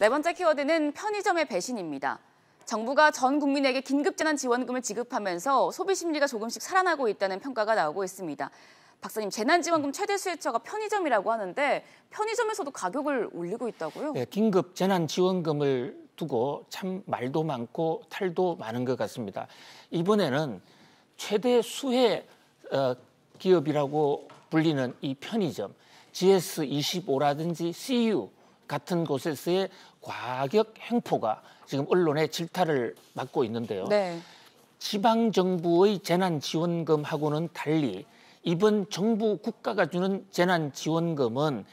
네 번째 키워드는 편의점의 배신입니다. 정부가 전 국민에게 긴급재난 지원금을 지급하면서 소비 심리가 조금씩 살아나고 있다는 평가가 나오고 있습니다. 박사님 재난지원금 최대 수혜처가 편의점이라고 하는데 편의점에서도 가격을 올리고 있다고요? 네, 긴급 재난지원금을 두고 참 말도 많고 탈도 많은 것 같습니다. 이번에는 최대 수혜 어, 기업이라고 불리는 이 편의점 GS25라든지 CU 같은 곳에서의 과격 행포가 지금 언론의 질타를 받고 있는데요. 네. 지방 정부의 재난 지원금하고는 달리 이번 정부 국가가 주는 재난 지원금은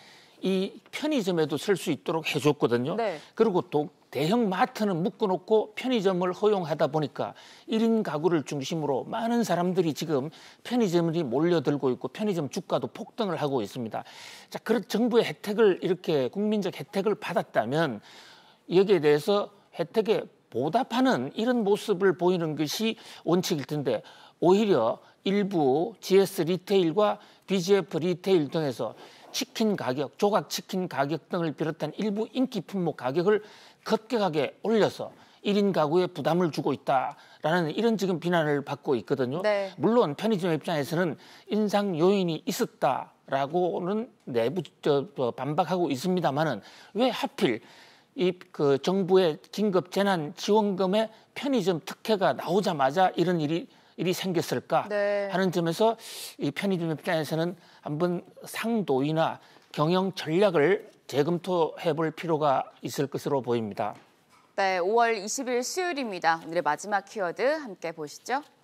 이 편의점에도 쓸 수 있도록 해줬거든요. 네. 그리고 도, 대형 마트는 묶어놓고 편의점을 허용하다 보니까 1인 가구를 중심으로 많은 사람들이 지금 편의점이 몰려들고 있고 편의점 주가도 폭등을 하고 있습니다. 자, 그런 정부의 혜택을 이렇게 국민적 혜택을 받았다면 여기에 대해서 혜택에 보답하는 이런 모습을 보이는 것이 원칙일 텐데 오히려 일부 GS 리테일과 BGF 리테일 등에서 치킨 가격, 조각 치킨 가격 등을 비롯한 일부 인기 품목 가격을 급격하게 올려서 1인 가구에 부담을 주고 있다라는 이런 지금 비난을 받고 있거든요. 네. 물론 편의점 입장에서는 인상 요인이 있었다라고는 내부 저, 반박하고 있습니다만은 왜 하필 이 그 정부의 긴급 재난 지원금에 편의점 특혜가 나오자마자 이런 일이 일이 생겼을까 네. 하는 점에서 이 편의점 입장에서는 한번 상도이나 경영 전략을 재검토해 볼 필요가 있을 것으로 보입니다. 네, 5월 20일 수요일입니다. 오늘의 마지막 키워드 함께 보시죠.